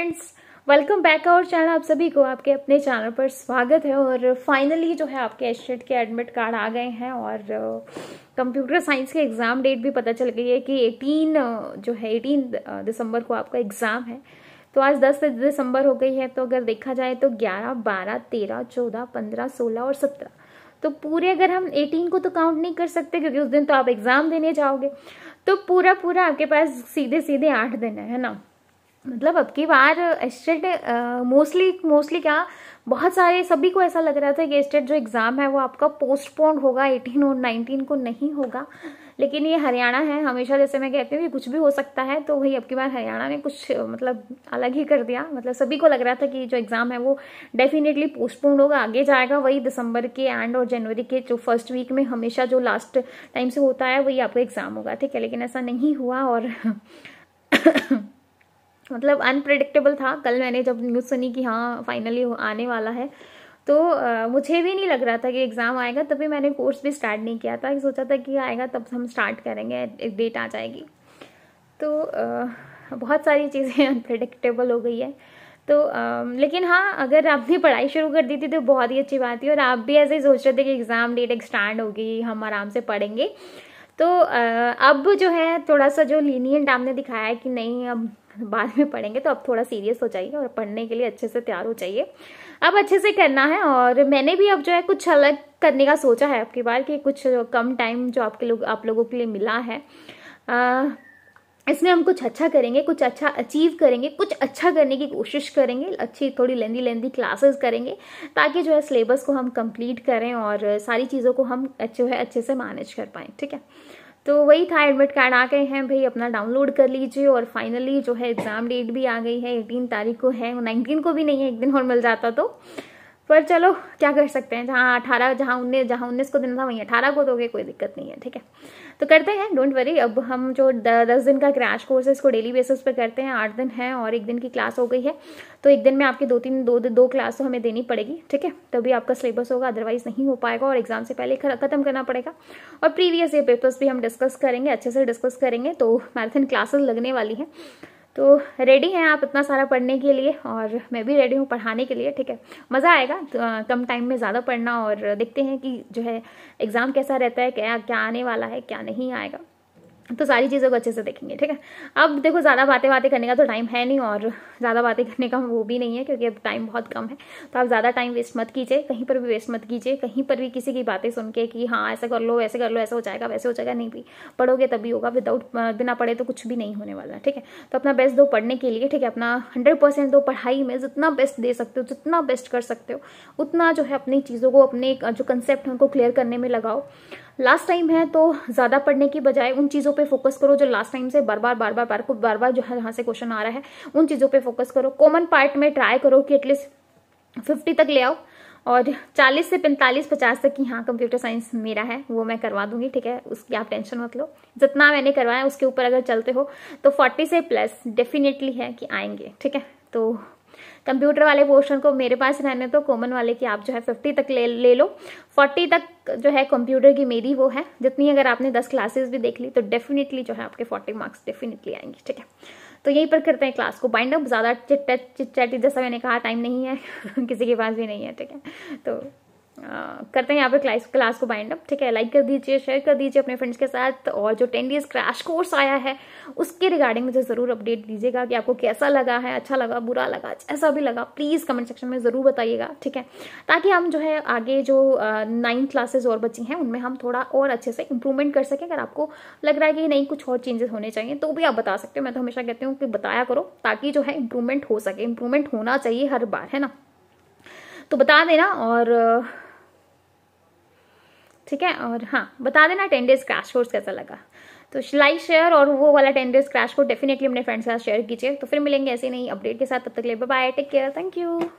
friends welcome back our channel आप सभी को आपके अपने चैनल पर स्वागत है और फाइनली जो है आपके एस्टेट e के एडमिट कार्ड आ गए हैं और कंप्यूटर uh, साइंस के एग्ज़ाम डेट भी पता चल गई है कि 18 uh, जो है 18 uh, दिसंबर को आपका एग्ज़ाम है तो आज 10 दिसंबर हो गई है तो अगर देखा जाए तो 11, 12, 13, 14, 15, 16 और 17 तो पूरे अगर हम 18 को तो काउंट नहीं कर सकते क्योंकि उस दिन तो आप एग्ज़ाम देने जाओगे तो पूरा पूरा आपके पास सीधे सीधे आठ दिन है ना मतलब अब की बार एस्टेट मोस्टली मोस्टली क्या बहुत सारे सभी को ऐसा लग रहा था कि एस्टेट जो एग्ज़ाम है वो आपका पोस्टपोन होगा एटीन और नाइनटीन को नहीं होगा लेकिन ये हरियाणा है हमेशा जैसे मैं कहती हूँ कि कुछ भी हो सकता है तो वही अब की बार हरियाणा ने कुछ मतलब अलग ही कर दिया मतलब सभी को लग रहा था कि जो एग्ज़ाम है वो डेफिनेटली पोस्टपोन होगा आगे जाएगा वही दिसंबर के एंड और जनवरी के जो फर्स्ट वीक में हमेशा जो लास्ट टाइम से होता है वही आपका एग्ज़ाम होगा ठीक है लेकिन ऐसा नहीं हुआ और मतलब अनप्रडिक्टेबल था कल मैंने जब न्यूज़ सुनी कि हाँ फाइनली आने वाला है तो आ, मुझे भी नहीं लग रहा था कि एग्ज़ाम आएगा तभी मैंने कोर्स भी स्टार्ट नहीं किया था सोचा था कि आएगा तब हम स्टार्ट करेंगे एक डेट आ जाएगी तो आ, बहुत सारी चीज़ें अनप्रडिक्टेबल हो गई है तो आ, लेकिन हाँ अगर आपने पढ़ाई शुरू कर दी थी तो बहुत ही अच्छी बात थी और आप भी ऐसे ही सोच रहे थे कि एग्ज़ाम डेट एक्सटैंड होगी हम आराम से पढ़ेंगे तो आ, अब जो है थोड़ा सा जो लीनियंट आपने दिखाया है कि नहीं अब बाद में पढ़ेंगे तो अब थोड़ा सीरियस हो जाइए और पढ़ने के लिए अच्छे से तैयार हो जाइए अब अच्छे से करना है और मैंने भी अब जो है कुछ अलग करने का सोचा है आपकी बार कि कुछ कम टाइम जो आपके लोग आप लोगों के लिए मिला है आ, इसमें हम कुछ अच्छा करेंगे कुछ अच्छा अचीव करेंगे कुछ अच्छा करने की कोशिश करेंगे अच्छी थोड़ी लेंदी लेंदी क्लासेस करेंगे ताकि जो है सिलेबस को हम कंप्लीट करें और सारी चीज़ों को हम जो है अच्छे से मैनेज कर पाएँ ठीक है तो वही था एडमिट कार्ड आ गए हैं भाई अपना डाउनलोड कर लीजिए और फाइनली जो है एग्ज़ाम डेट भी आ गई है एटीन तारीख को है नाइनटीन को भी नहीं है एक दिन और मिल जाता तो पर चलो क्या कर सकते हैं जहाँ अठारह जहाँ उन्नीस जहाँ उन्नीस को दिन था वहीं अठारह को दोगे तो कोई दिक्कत नहीं है ठीक है तो करते हैं डोंट वरी अब हम जो दस दिन का क्रैश कोर्स है इसको डेली बेसिस पे करते हैं आठ दिन है और एक दिन की क्लास हो गई है तो एक दिन में आपके दो तीन दो दो क्लास तो हमें देनी पड़ेगी ठीक है तभी आपका सिलेबस होगा अदरवाइज नहीं हो पाएगा और एग्जाम से पहले खत्म करना पड़ेगा और प्रीवियस ये पेपर्स भी हम डिस्कस करेंगे अच्छे से डिस्कस करेंगे तो मैराथन क्लासेस लगने वाली है तो रेडी हैं आप इतना सारा पढ़ने के लिए और मैं भी रेडी हूँ पढ़ाने के लिए ठीक है मज़ा आएगा तो, कम टाइम में ज़्यादा पढ़ना और देखते हैं कि जो है एग्ज़ाम कैसा रहता है क्या क्या आने वाला है क्या नहीं आएगा तो सारी चीज़ों को अच्छे से देखेंगे ठीक है अब देखो ज़्यादा बातें बातें करने का तो टाइम है नहीं और ज़्यादा बातें करने का वो भी नहीं है क्योंकि अब टाइम बहुत कम है तो आप ज़्यादा टाइम वेस्ट मत कीजिए कहीं पर भी वेस्ट मत कीजिए कहीं पर भी किसी की बातें सुन के कि हाँ ऐसा कर लो वैसे कर लो ऐसा हो जाएगा वैसे हो जाएगा नहीं भी पढ़ोगे तभी होगा विदाउट बिना पढ़े तो कुछ भी नहीं होने वाला ठीक है तो अपना बेस्ट दो पढ़ने के लिए ठीक है अपना हंड्रेड परसेंट दो पढ़ाई में जितना बेस्ट दे सकते हो जितना बेस्ट कर सकते हो उतना जो है अपनी चीज़ों को अपने जो कंसेप्ट है उनको क्लियर करने में लगाओ लास्ट टाइम है तो ज़्यादा पढ़ने की बजाय उन चीज़ों पे फोकस करो जो लास्ट टाइम से बार बार बार बार बार बार बार जो है यहाँ से क्वेश्चन आ रहा है उन चीज़ों पे फोकस करो कॉमन पार्ट में ट्राई करो कि एटलीस्ट फिफ्टी तक ले आओ और 40 से 45 50 तक की हाँ कंप्यूटर साइंस मेरा है वो मैं करवा दूंगी ठीक है उसकी आप टेंशन मत लो जितना मैंने करवाया उसके ऊपर अगर चलते हो तो फोर्टी से प्लस डेफिनेटली है कि आएंगे ठीक है तो कंप्यूटर वाले पोर्शन को मेरे पास रहने तो कॉमन वाले की आप जो है फिफ्टी तक ले ले लो फोर्टी तक जो है कंप्यूटर की मेरी वो है जितनी अगर आपने दस क्लासेस भी देख ली तो डेफिनेटली जो है आपके फोर्टी मार्क्स डेफिनेटली आएंगे ठीक है तो यहीं पर करते हैं क्लास को बाइंड अप ज़्यादा चिट चैटी जैसा मैंने कहा टाइम नहीं है किसी के पास भी नहीं है ठीक है तो हाँ, करते हैं यहाँ पे क्लास क्लास को बाइंड अप ठीक है लाइक कर दीजिए शेयर कर दीजिए अपने फ्रेंड्स के साथ और जो टेन डेज क्रैश कोर्स आया है उसके रिगार्डिंग मुझे ज़रूर अपडेट दीजिएगा कि आपको कैसा लगा है अच्छा लगा बुरा लगा जैसा भी लगा प्लीज़ कमेंट सेक्शन में ज़रूर बताइएगा ठीक है ताकि हम जो है आगे जो नाइन्थ क्लासेज और बची हैं उनमें हम थोड़ा और अच्छे से इंप्रूवमेंट कर सकें अगर आपको लग रहा है कि नहीं कुछ और चेंजेस होने चाहिए तो भी आप बता सकते हो मैं तो हमेशा कहती हूँ कि बताया करो ताकि जो है इम्प्रूवमेंट हो सके इम्प्रूवमेंट होना चाहिए हर बार है ना तो बता देना और ठीक है और हाँ बता देना टेन डेज क्रैश कोर्स कैसा लगा तो लाइक शेयर और वो वाला ten days crash course definitely अपने फ्रेंड्स के साथ शेयर कीजिए तो फिर मिलेंगे ऐसे नहीं अपडेट के साथ तब तक ले bye take care thank you